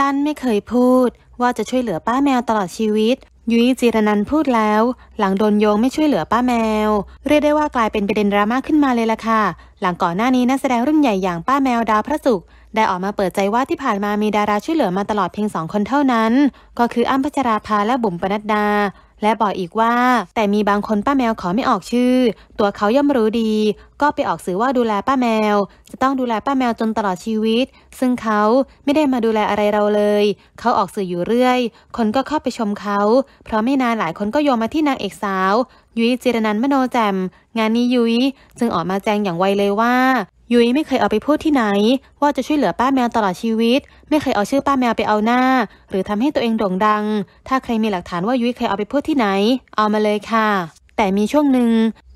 ลั่นไม่เคยพูด ว่าจะช่วยเหลือป้าแมวตลอดชีวิต ยุ้ยจีรนันพูดแล้ว หลังโดนโยงไม่ช่วยเหลือป้าแมว เรียกได้ว่ากลายเป็นประเด็นดราม่าขึ้นมาเลยล่ะค่ะ หลังก่อนหน้านี้นักแสดงรุ่นใหญ่อย่างป้าแมวดาวพระศุกร์ได้ออกมาเปิดใจว่าที่ผ่านมามีดาราช่วยเหลือมาตลอดเพียงสองคนเท่านั้น ก็คืออ้ำพัชราภาและบุ๋มปนัดดาและบอกอีกว่า แต่มีบางคนป้าแมวขอไม่ออกชื่อ ตัวเขาย่อมรู้ดีก็ไปออกสื่อว่าดูแลป้าแมว จะต้องดูแลป้าแมวจนตลอดชีวิต ซึ่งเขาไม่ได้มาดูแลอะไรเราเลย เขาออกสื่ออยู่เรื่อย คนก็เข้าไปชมเขา เพราะไม่นานหลายคนก็โยงมาที่นางเอกสาว ยุ้ยเจรนันมโนแจมงานนี้ยุ้ยจึงออกมาแจงอย่างไวเลยว่ายุ้ยไม่เคยเอาไปพูดที่ไหน ว่าจะช่วยเหลือป้าแมวตลอดชีวิต ไม่เคยเอาชื่อป้าแมวไปเอาหน้า หรือทำให้ตัวเองโด่งดัง ถ้าใครมีหลักฐานว่ายุ้ยเคยเอาไปพูดที่ไหน เอามาเลยค่ะ แต่มีช่วงหนึ่ง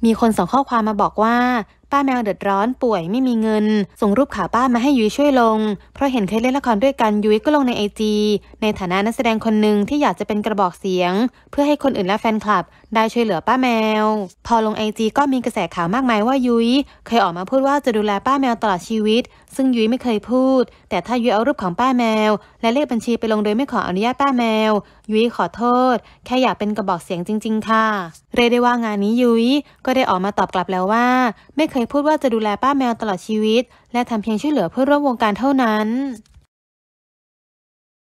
มีคนส่งข้อความมาบอกว่า ป้าแมวเดือดร้อนป่วยไม่มีเงิน ส่งรูปขาป้ามาให้ยุ้ยช่วยลง เพราะเห็นเคยเล่นละครด้วยกันยุ้ยก็ลงในไอจีในฐานะนักแสดงคนหนึ่งที่อยากจะเป็นกระบอกเสียง เพื่อให้คนอื่นและแฟนคลับ ได้ช่วยเหลือป้าแมว พอลงไอจีก็มีกระแสข่าวมากมายว่ายุ้ยเคยออกมาพูดว่าจะดูแลป้าแมวตลอดชีวิต ซึ่งยุ้ยไม่เคยพูด แต่ถ้ายุ้ยเอารูปของป้าแมวและเลขบัญชีไปลงโดยไม่ขออนุญาตป้าแมวยุ้ยขอโทษ แค่อยากเป็นกระบอกเสียงจริง ๆ ค่ะเรียกได้ว่างานนี้ยุ้ยก็ได้ออกมาตอบกลับแล้วว่า ไม่เคยพูดว่าจะดูแลป้าแมวตลอดชีวิต และทำเพียงช่วยเหลือเพื่อร่วมวงการเท่านั้น